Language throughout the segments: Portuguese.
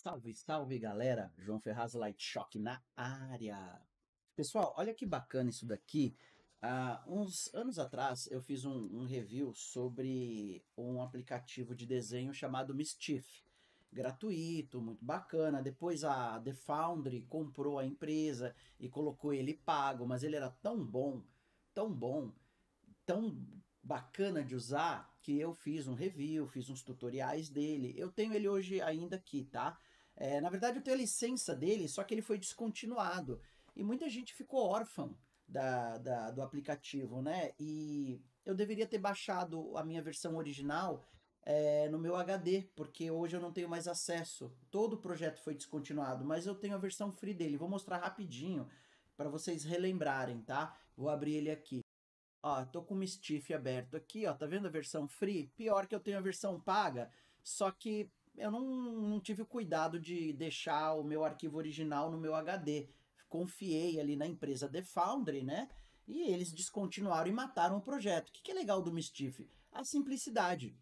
Salve, salve galera! João Ferraz Light Shock na área! Pessoal, olha que bacana isso daqui. Ah, uns anos atrás eu fiz um, um, review sobre um aplicativo de desenho chamado Mischief. Gratuito, muito bacana. Depois a The Foundry comprou a empresa e colocou ele pago, mas ele era tão bom, tão bom, tão bacana de usar que eu fiz um review, fiz uns tutoriais dele. Eu tenho ele hoje ainda aqui, tá? É, na verdade, eu tenho a licença dele, só que ele foi descontinuado. E muita gente ficou órfã da, da, do aplicativo, né? E eu deveria ter baixado a minha versão original é, no meu HD, porque hoje eu não tenho mais acesso. Todo o projeto foi descontinuado, mas eu tenho a versão free dele. Vou mostrar rapidinho para vocês relembrarem, tá? Vou abrir ele aqui. Ó, tô com o Mistif aberto aqui, ó. Tá vendo a versão free? Pior que eu tenho a versão paga. Só que eu não, não tive o cuidado de deixar o meu arquivo original no meu HD. Confiei ali na empresa The Foundry, né? E eles descontinuaram e mataram o projeto. O que, que é legal do Mischief? A simplicidade.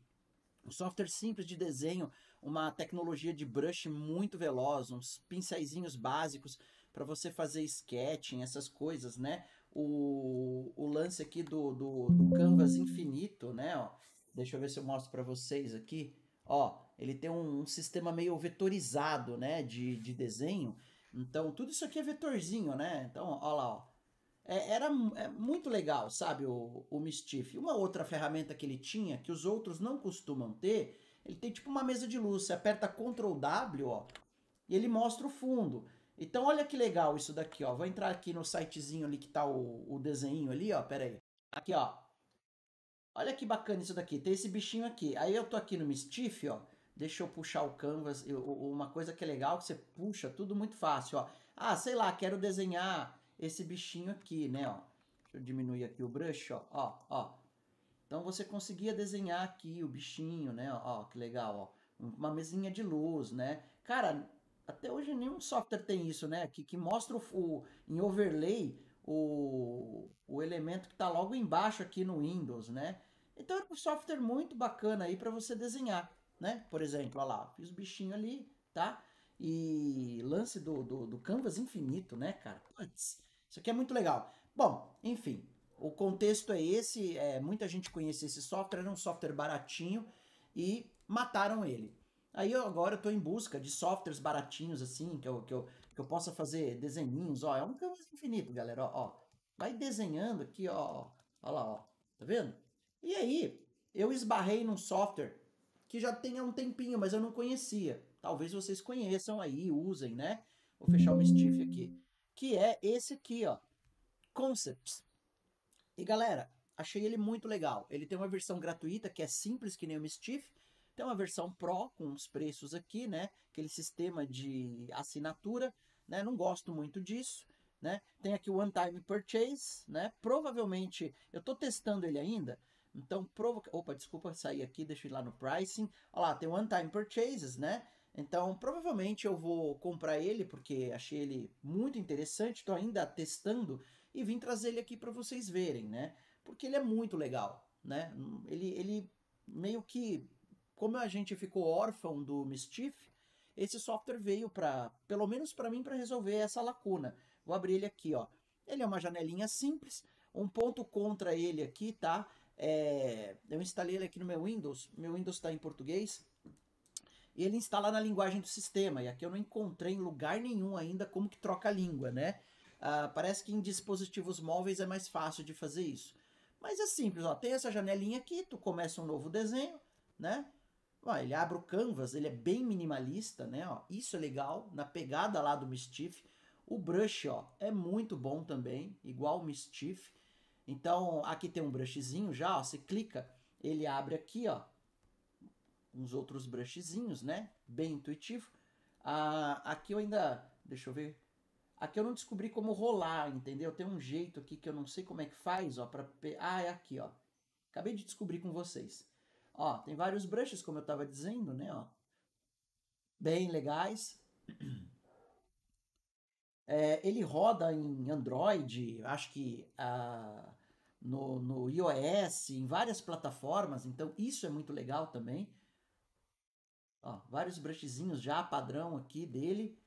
Um software simples de desenho, uma tecnologia de brush muito veloz, uns pincéis básicos para você fazer sketching, essas coisas, né? O, o lance aqui do, do, do canvas infinito, né? Ó, deixa eu ver se eu mostro para vocês aqui. Ó, ele tem um, um sistema meio vetorizado, né, de, de desenho. Então, tudo isso aqui é vetorzinho, né? Então, ó lá, ó. É, era é muito legal, sabe, o, o Mischief. Uma outra ferramenta que ele tinha, que os outros não costumam ter, ele tem tipo uma mesa de luz. Você aperta Ctrl W, ó, e ele mostra o fundo. Então, olha que legal isso daqui, ó. Vou entrar aqui no sitezinho ali que tá o, o desenho ali, ó. Pera aí. Aqui, ó. Olha que bacana isso daqui, tem esse bichinho aqui. Aí eu tô aqui no Mistif, ó. Deixa eu puxar o canvas, eu, uma coisa que é legal que você puxa tudo muito fácil, ó. Ah, sei lá, quero desenhar esse bichinho aqui, né, ó. Deixa eu diminuir aqui o brush, ó, ó, ó. Então você conseguia desenhar aqui o bichinho, né, ó, que legal, ó. Uma mesinha de luz, né. Cara, até hoje nenhum software tem isso, né, que, que mostra o, o em overlay o, o elemento que está logo embaixo aqui no Windows, né? Então era um software muito bacana aí para você desenhar, né? Por exemplo, olha lá, fiz o bichinho ali, tá? E lance do, do, do canvas infinito, né, cara? Putz, isso aqui é muito legal. Bom, enfim, o contexto é esse, é, muita gente conhece esse software, era um software baratinho e mataram ele. Aí eu, agora eu tô em busca de softwares baratinhos assim, que eu, que eu, que eu possa fazer desenhinhos, ó, é um canvas infinito, galera, ó, ó. Vai desenhando aqui, ó, Olha, lá, ó, tá vendo? E aí, eu esbarrei num software que já tem há um tempinho, mas eu não conhecia. Talvez vocês conheçam aí, usem, né? Vou fechar o Mistiff aqui. Que é esse aqui, ó. Concepts. E galera, achei ele muito legal. Ele tem uma versão gratuita que é simples que nem o Mistiff. Tem uma versão Pro com os preços aqui, né? Aquele sistema de assinatura, né? Não gosto muito disso. Né? Tem aqui o One Time Purchase, né? Provavelmente, eu estou testando ele ainda, então, provoca... Opa, desculpa sair aqui, deixa eu ir lá no pricing. Olha lá, tem One Time Purchases, né? Então, provavelmente eu vou comprar ele, porque achei ele muito interessante, estou ainda testando, e vim trazer ele aqui para vocês verem, né? Porque ele é muito legal, né? Ele, ele meio que... Como a gente ficou órfão do Mischief, esse software veio para, pelo menos para mim, para resolver essa lacuna. Vou abrir ele aqui, ó. Ele é uma janelinha simples, um ponto contra ele aqui, tá? É, eu instalei ele aqui no meu Windows, meu Windows está em português, e ele instala na linguagem do sistema, e aqui eu não encontrei em lugar nenhum ainda como que troca a língua, né? Ah, parece que em dispositivos móveis é mais fácil de fazer isso. Mas é simples, ó, tem essa janelinha aqui, tu começa um novo desenho, né? Ó, ele abre o canvas, ele é bem minimalista, né? Ó, isso é legal, na pegada lá do Mischief. O brush, ó, é muito bom também, igual o Mischief. Então, aqui tem um brushzinho já, ó, você clica, ele abre aqui, ó, uns outros brushzinhos, né? Bem intuitivo. Ah, aqui eu ainda, deixa eu ver, aqui eu não descobri como rolar, entendeu? Tem um jeito aqui que eu não sei como é que faz, ó, pra... Ah, é aqui, ó. Acabei de descobrir com vocês. Ó, tem vários brushes, como eu estava dizendo, né, ó. Bem legais. É, ele roda em Android, acho que ah, no, no iOS, em várias plataformas, então isso é muito legal também. Ó, vários brushzinhos já padrão aqui dele.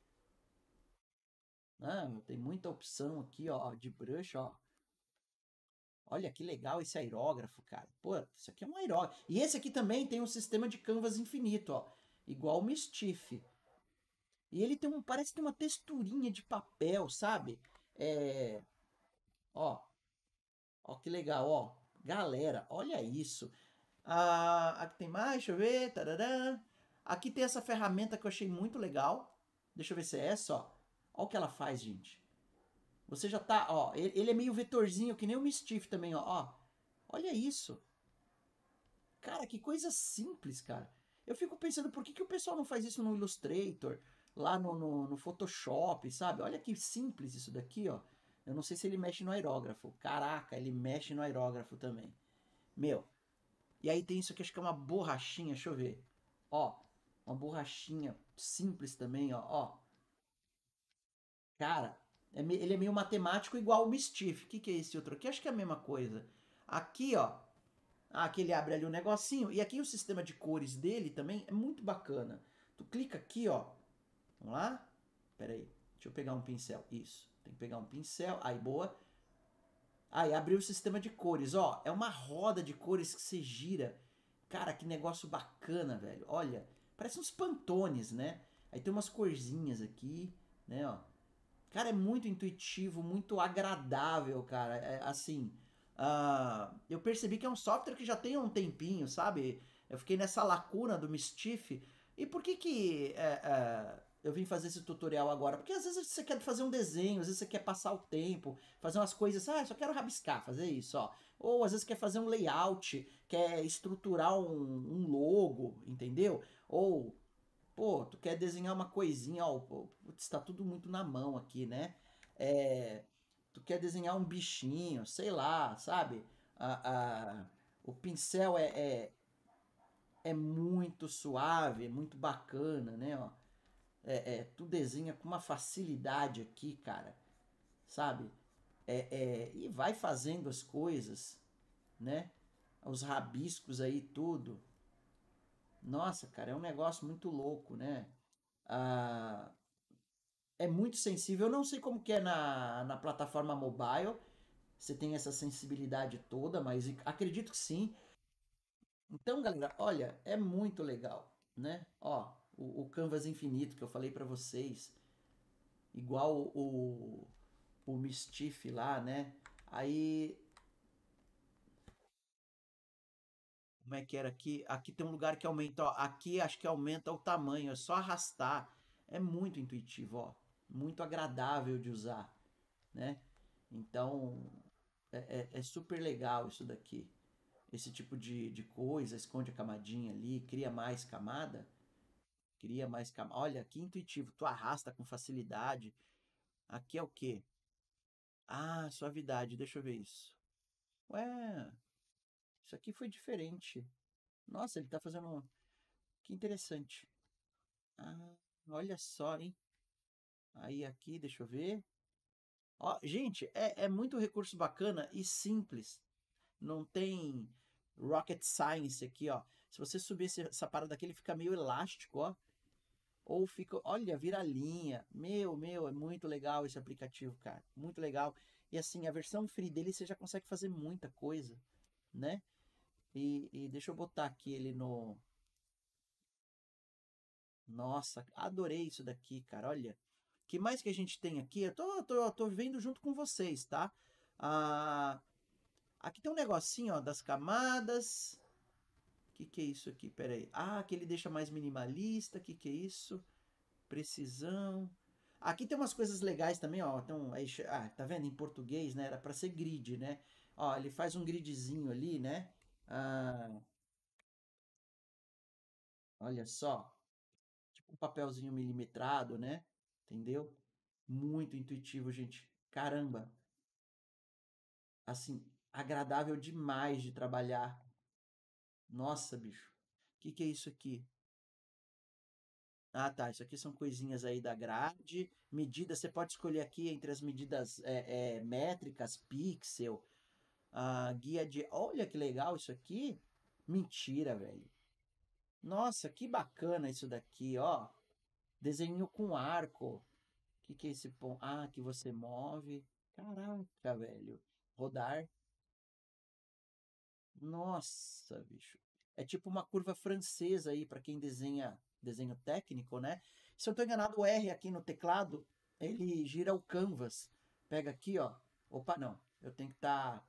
Ah, tem muita opção aqui ó, de brush, ó. Olha que legal esse aerógrafo, cara. Pô, isso aqui é um aerógrafo. E esse aqui também tem um sistema de canvas infinito, ó. Igual o MistiFe. E ele tem um. Parece ter uma texturinha de papel, sabe? É. Ó. Ó, que legal, ó. Galera, olha isso. Ah, aqui tem mais, deixa eu ver. Tarará. Aqui tem essa ferramenta que eu achei muito legal. Deixa eu ver se é essa, ó. Olha o que ela faz, gente. Você já tá, ó. Ele, é meio vetorzinho, que nem o Mischief também, ó. ó. Olha isso. Cara, que coisa simples, cara. Eu fico pensando por que, que o pessoal não faz isso no Illustrator, lá no, no, no, Photoshop, sabe? Olha que simples isso daqui, ó. Eu não sei se ele mexe no aerógrafo. Caraca, ele mexe no aerógrafo também. Meu. E aí tem isso aqui, acho que é uma borrachinha, deixa eu ver. Ó, uma borrachinha simples também, ó. ó. Cara, é, ele é meio matemático igual o Mischief. O que, que é esse outro aqui? Acho que é a mesma coisa. Aqui, ó. Ah, aqui ele abre ali um negocinho. E aqui o sistema de cores dele também é muito bacana. Tu clica aqui, ó Vamos lá? Pera aí. Deixa eu pegar um pincel. Isso. Tem que pegar um pincel. Aí, boa. Aí, abriu o sistema de cores. Ó, é uma roda de cores que você gira. Cara, que negócio bacana, velho. Olha, parece uns pantones, né? Aí tem umas corzinhas aqui, né, ó. Cara, é muito intuitivo, muito agradável, cara. É, assim, uh, eu percebi que é um software que já tem um tempinho, sabe? Eu fiquei nessa lacuna do Mistiff E por que que... É, é, eu vim fazer esse tutorial agora. Porque às vezes você quer fazer um desenho, às vezes você quer passar o tempo, fazer umas coisas, ah, só quero rabiscar, fazer isso, ó. Ou às vezes quer fazer um layout, quer estruturar um, um logo, entendeu? Ou, pô, tu quer desenhar uma coisinha, ó, Está tudo muito na mão aqui, né? É, tu quer desenhar um bichinho, sei lá, sabe? A, o pincel é, é, é muito suave, muito bacana, né, ó é, é, tu desenha com uma facilidade aqui, cara, sabe? É, é, e vai fazendo as coisas, né? Os rabiscos aí, tudo. Nossa, cara, é um negócio muito louco, né? Ah, é muito sensível. Eu não sei como que é na, na plataforma mobile. Você tem essa sensibilidade toda, mas acredito que sim. Então, galera, olha, é muito legal, né? Ó, o, o Canvas Infinito que eu falei para vocês, igual o, o, o lá, né? Aí. Como é que era aqui? Aqui tem um lugar que aumenta, ó. Aqui acho que aumenta o tamanho, é só arrastar. É muito intuitivo, ó. Muito agradável de usar, né? Então, é, é, é super legal isso daqui. Esse tipo de, de coisa, esconde a camadinha ali, cria mais camada cria mais camada. Olha, que intuitivo, tu arrasta com facilidade. Aqui é o quê? Ah, suavidade, deixa eu ver isso. Ué, isso aqui foi diferente. Nossa, ele tá fazendo. Que interessante. Ah, olha só, hein? Aí aqui, deixa eu ver. Ó, gente, é, é muito recurso bacana e simples. Não tem rocket science aqui, ó. Se você subir essa parada aqui, ele fica meio elástico, ó ou fica, olha, vira linha. Meu, meu, é muito legal esse aplicativo, cara. Muito legal. E assim, a versão free dele você já consegue fazer muita coisa, né? E, e deixa eu botar aqui ele no. Nossa, adorei isso daqui, cara. Olha. que mais que a gente tem aqui? Eu tô, eu tô, tô vendo junto com vocês, tá? Ah, aqui tem um negocinho ó, das camadas que, que é isso aqui? Pera aí. Ah, que ele deixa mais minimalista. Que que é isso? Precisão. Aqui tem umas coisas legais também, ó. Então, aí, ah, tá vendo? Em português, né? Era para ser grid, né? Ó, ele faz um gridzinho ali, né? Ah, olha só. Tipo um papelzinho milimetrado, né? Entendeu? Muito intuitivo, gente. Caramba. Assim, agradável demais de trabalhar nossa, bicho. O que, que é isso aqui? Ah, tá. Isso aqui são coisinhas aí da grade. Medidas, você pode escolher aqui entre as medidas é, é, métricas, pixel, ah, guia de. Olha que legal isso aqui. Mentira, velho. Nossa, que bacana isso daqui, ó. Desenho com arco. O que, que é esse ponto? Ah, que você move. Caraca, velho. Rodar. Nossa, bicho. É tipo uma curva francesa aí para quem desenha desenho técnico, né? Se eu estou enganado, o R aqui no teclado, ele gira o canvas. Pega aqui, ó. Opa, não. Eu tenho que estar tá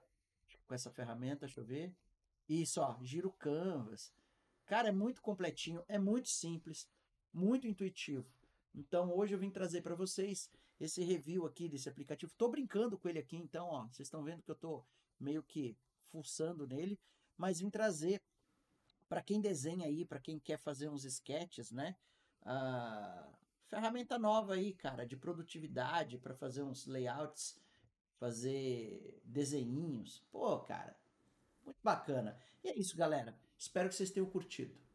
com essa ferramenta, deixa eu ver. Isso, ó, gira o canvas. Cara, é muito completinho, é muito simples, muito intuitivo. Então, hoje eu vim trazer para vocês esse review aqui desse aplicativo. Tô brincando com ele aqui, então, ó, vocês estão vendo que eu tô meio que fuçando nele, mas vim trazer para quem desenha aí, para quem quer fazer uns sketches, né? ferramenta nova aí, cara, de produtividade para fazer uns layouts, fazer desenhinhos. Pô, cara, muito bacana. E é isso, galera. Espero que vocês tenham curtido.